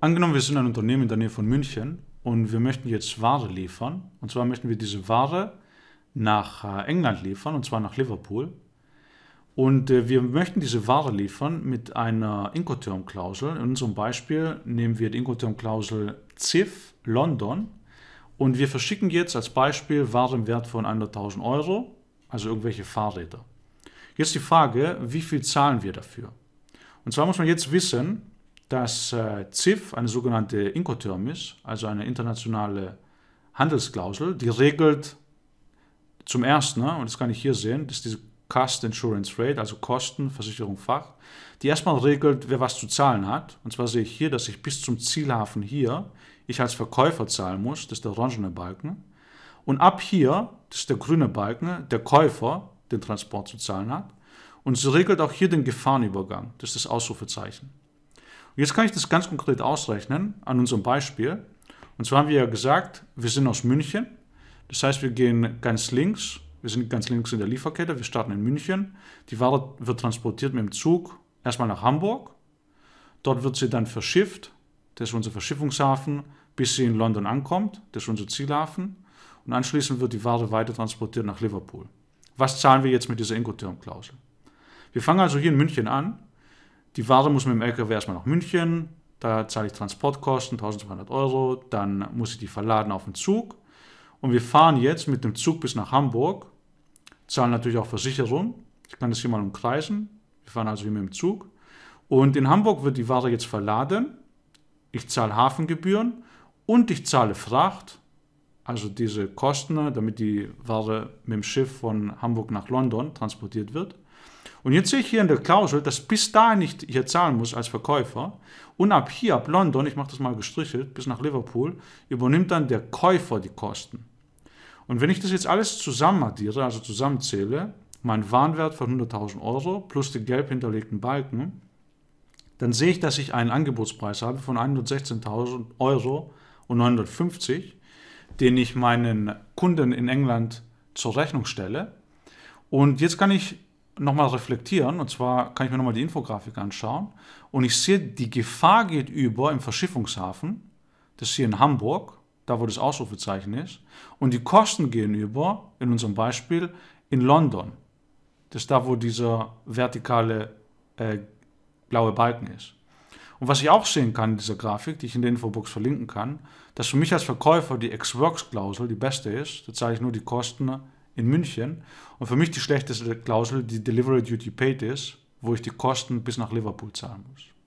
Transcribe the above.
angenommen, wir sind ein Unternehmen in der Nähe von München und wir möchten jetzt Ware liefern. Und zwar möchten wir diese Ware nach äh, England liefern, und zwar nach Liverpool. Und äh, wir möchten diese Ware liefern mit einer Incoterm-Klausel. In unserem Beispiel nehmen wir die Incoterm-Klausel CIF London. Und wir verschicken jetzt als Beispiel Ware im Wert von 100.000 Euro, also irgendwelche Fahrräder. Jetzt die Frage, wie viel zahlen wir dafür? Und zwar muss man jetzt wissen, dass äh, ZIF, eine sogenannte Incoterm ist, also eine internationale Handelsklausel, die regelt zum ersten, ne, und das kann ich hier sehen, das ist diese Cost Insurance Rate, also Kosten, Versicherung, Fach, die erstmal regelt, wer was zu zahlen hat. Und zwar sehe ich hier, dass ich bis zum Zielhafen hier, ich als Verkäufer zahlen muss, das ist der orangene Balken. Und ab hier, das ist der grüne Balken, der Käufer den Transport zu zahlen hat. Und sie regelt auch hier den Gefahrenübergang, das ist das Ausrufezeichen jetzt kann ich das ganz konkret ausrechnen an unserem Beispiel. Und zwar haben wir ja gesagt, wir sind aus München. Das heißt, wir gehen ganz links. Wir sind ganz links in der Lieferkette. Wir starten in München. Die Ware wird transportiert mit dem Zug erstmal nach Hamburg. Dort wird sie dann verschifft. Das ist unser Verschiffungshafen, bis sie in London ankommt. Das ist unser Zielhafen. Und anschließend wird die Ware weiter transportiert nach Liverpool. Was zahlen wir jetzt mit dieser Incoterm-Klausel? Wir fangen also hier in München an die Ware muss mit dem LKW erstmal nach München, da zahle ich Transportkosten 1200 Euro, dann muss ich die verladen auf den Zug und wir fahren jetzt mit dem Zug bis nach Hamburg, zahlen natürlich auch Versicherung, ich kann das hier mal umkreisen, wir fahren also wie mit dem Zug und in Hamburg wird die Ware jetzt verladen, ich zahle Hafengebühren und ich zahle Fracht, also diese Kosten, ne, damit die Ware mit dem Schiff von Hamburg nach London transportiert wird. Und jetzt sehe ich hier in der Klausel, dass bis dahin ich hier zahlen muss als Verkäufer. Und ab hier, ab London, ich mache das mal gestrichelt, bis nach Liverpool, übernimmt dann der Käufer die Kosten. Und wenn ich das jetzt alles zusammen addiere, also zusammenzähle, mein Warenwert von 100.000 Euro plus die gelb hinterlegten Balken, dann sehe ich, dass ich einen Angebotspreis habe von 116.000 Euro und 950, den ich meinen Kunden in England zur Rechnung stelle. Und jetzt kann ich nochmal reflektieren. Und zwar kann ich mir nochmal die Infografik anschauen. Und ich sehe, die Gefahr geht über im Verschiffungshafen. Das ist hier in Hamburg, da wo das Ausrufezeichen ist. Und die Kosten gehen über, in unserem Beispiel, in London. Das ist da, wo dieser vertikale äh, blaue Balken ist. Und was ich auch sehen kann in dieser Grafik, die ich in der Infobox verlinken kann, dass für mich als Verkäufer die Ex-Works-Klausel die beste ist. Da zeige ich nur die Kosten in München. Und für mich die schlechteste Klausel die Delivery Duty Paid ist, wo ich die Kosten bis nach Liverpool zahlen muss.